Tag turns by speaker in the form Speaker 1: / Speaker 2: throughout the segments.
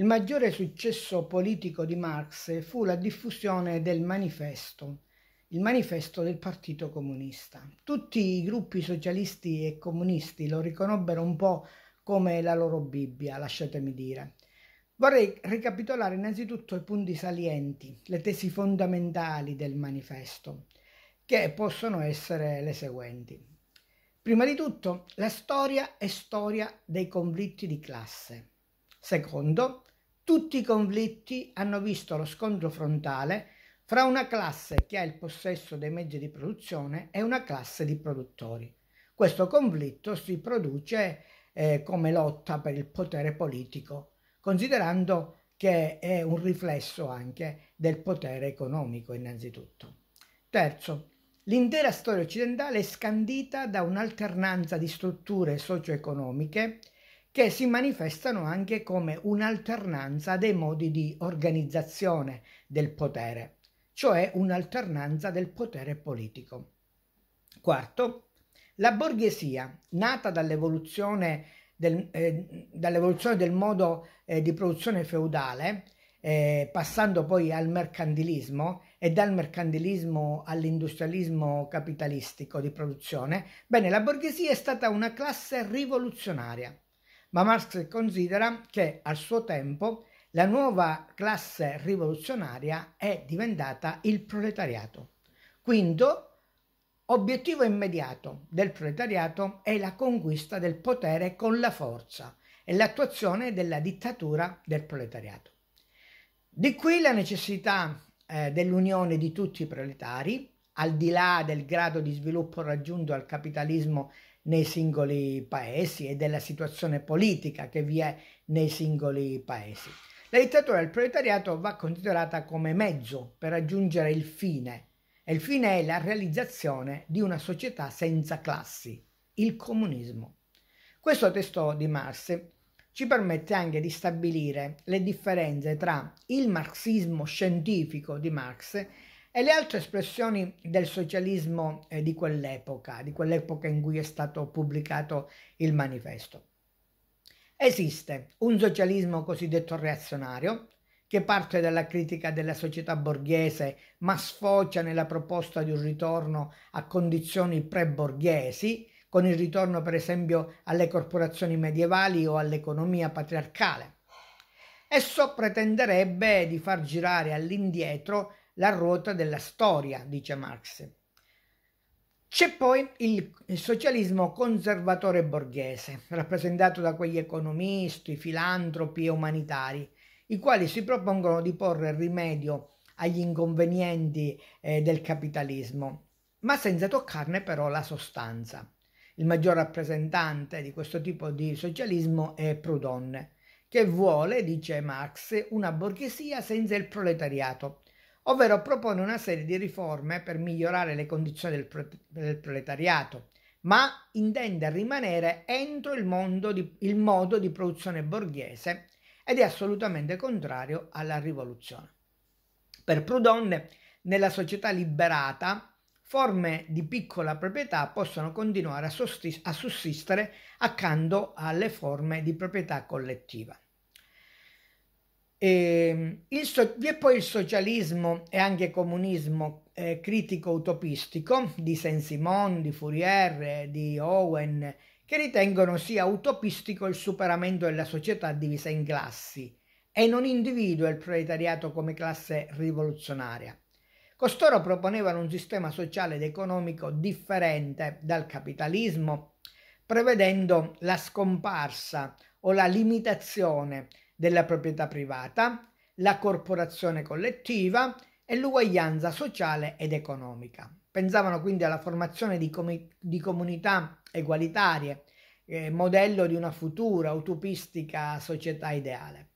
Speaker 1: Il maggiore successo politico di Marx fu la diffusione del manifesto, il manifesto del Partito Comunista. Tutti i gruppi socialisti e comunisti lo riconobbero un po' come la loro Bibbia, lasciatemi dire. Vorrei ricapitolare innanzitutto i punti salienti, le tesi fondamentali del manifesto, che possono essere le seguenti. Prima di tutto, la storia è storia dei conflitti di classe. Secondo, tutti i conflitti hanno visto lo scontro frontale fra una classe che ha il possesso dei mezzi di produzione e una classe di produttori. Questo conflitto si produce eh, come lotta per il potere politico, considerando che è un riflesso anche del potere economico innanzitutto. Terzo, l'intera storia occidentale è scandita da un'alternanza di strutture socio-economiche che si manifestano anche come un'alternanza dei modi di organizzazione del potere, cioè un'alternanza del potere politico. Quarto, la borghesia, nata dall'evoluzione del, eh, dall'evoluzione del modo eh, di produzione feudale, eh, passando poi al mercantilismo e dal mercantilismo all'industrialismo capitalistico di produzione, bene, la borghesia è stata una classe rivoluzionaria ma Marx considera che al suo tempo la nuova classe rivoluzionaria è diventata il proletariato. Quindi, obiettivo immediato del proletariato è la conquista del potere con la forza e l'attuazione della dittatura del proletariato. Di qui la necessità eh, dell'unione di tutti i proletari al di là del grado di sviluppo raggiunto al capitalismo nei singoli paesi e della situazione politica che vi è nei singoli paesi. La dittatura del proletariato va considerata come mezzo per raggiungere il fine e il fine è la realizzazione di una società senza classi, il comunismo. Questo testo di Marx ci permette anche di stabilire le differenze tra il marxismo scientifico di Marx e le altre espressioni del socialismo eh, di quell'epoca, di quell'epoca in cui è stato pubblicato il manifesto. Esiste un socialismo cosiddetto reazionario, che parte dalla critica della società borghese ma sfocia nella proposta di un ritorno a condizioni pre-borghesi, con il ritorno per esempio alle corporazioni medievali o all'economia patriarcale. Esso pretenderebbe di far girare all'indietro la ruota della storia, dice Marx. C'è poi il, socialismo conservatore borghese, rappresentato da quegli economisti, filantropi e umanitari, i quali si propongono di porre rimedio agli inconvenienti eh, del capitalismo, ma senza toccarne però la sostanza. Il maggior rappresentante di questo tipo di socialismo è Proudhon, che vuole, dice Marx, una borghesia senza il proletariato, ovvero propone una serie di riforme per migliorare le condizioni del, pro- del proletariato, ma intende rimanere entro il, di, il modo di produzione borghese ed è assolutamente contrario alla rivoluzione. Per Proudhon, nella società liberata, forme di piccola proprietà possono continuare a, sosti- a sussistere accanto alle forme di proprietà collettiva. E ehm, il, vi è poi il socialismo e anche comunismo eh, critico utopistico di Saint-Simon, di Fourier, di Owen, che ritengono sia utopistico il superamento della società divisa in classi e non individua il proletariato come classe rivoluzionaria. Costoro proponevano un sistema sociale ed economico differente dal capitalismo, prevedendo la scomparsa o la limitazione della proprietà privata, la corporazione collettiva e l'uguaglianza sociale ed economica. Pensavano quindi alla formazione di, com- di comunità egualitarie, eh, modello di una futura utopistica società ideale.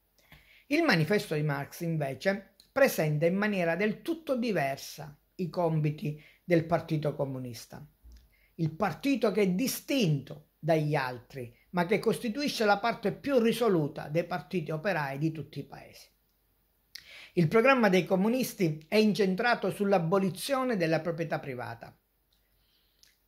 Speaker 1: Il manifesto di Marx invece presenta in maniera del tutto diversa i compiti del Partito Comunista. Il partito che è distinto dagli altri, ma che costituisce la parte più risoluta dei partiti operai di tutti i paesi. Il programma dei comunisti è incentrato sull'abolizione della proprietà privata,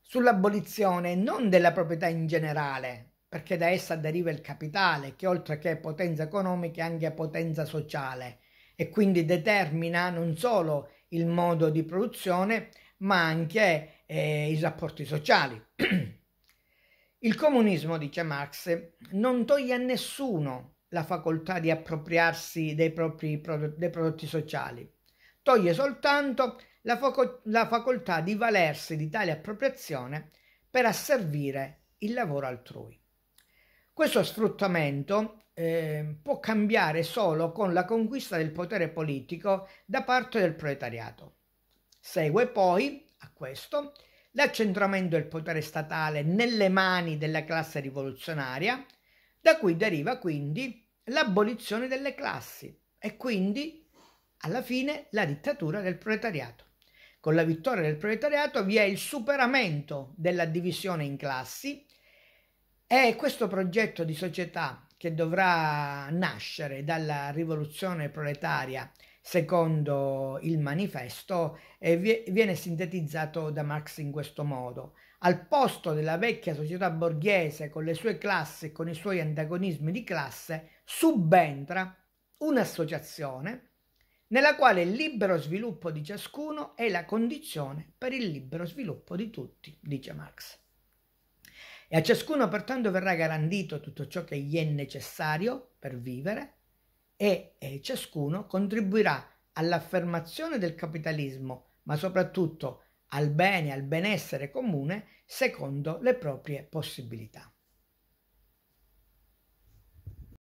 Speaker 1: sull'abolizione non della proprietà in generale, perché da essa deriva il capitale, che oltre che potenza economica è anche potenza sociale e quindi determina non solo il modo di produzione, ma anche eh, i rapporti sociali. Il comunismo, dice Marx, non toglie a nessuno la facoltà di appropriarsi dei propri dei prodotti sociali, toglie soltanto la, faco la facoltà di valersi di tale appropriazione per asservire il lavoro altrui. Questo sfruttamento eh, può cambiare solo con la conquista del potere politico da parte del proletariato. Segue poi a questo l'accentramento del potere statale nelle mani della classe rivoluzionaria, da cui deriva quindi l'abolizione delle classi e quindi alla fine la dittatura del proletariato. Con la vittoria del proletariato vi è il superamento della divisione in classi e questo progetto di società che dovrà nascere dalla rivoluzione proletaria secondo il manifesto, eh, viene sintetizzato da Marx in questo modo. Al posto della vecchia società borghese con le sue classi e con i suoi antagonismi di classe, subentra un'associazione nella quale il libero sviluppo di ciascuno è la condizione per il libero sviluppo di tutti, dice Marx. E a ciascuno pertanto verrà garantito tutto ciò che gli è necessario per vivere e, e ciascuno contribuirà all'affermazione del capitalismo, ma soprattutto al bene, al benessere comune, secondo le proprie possibilità.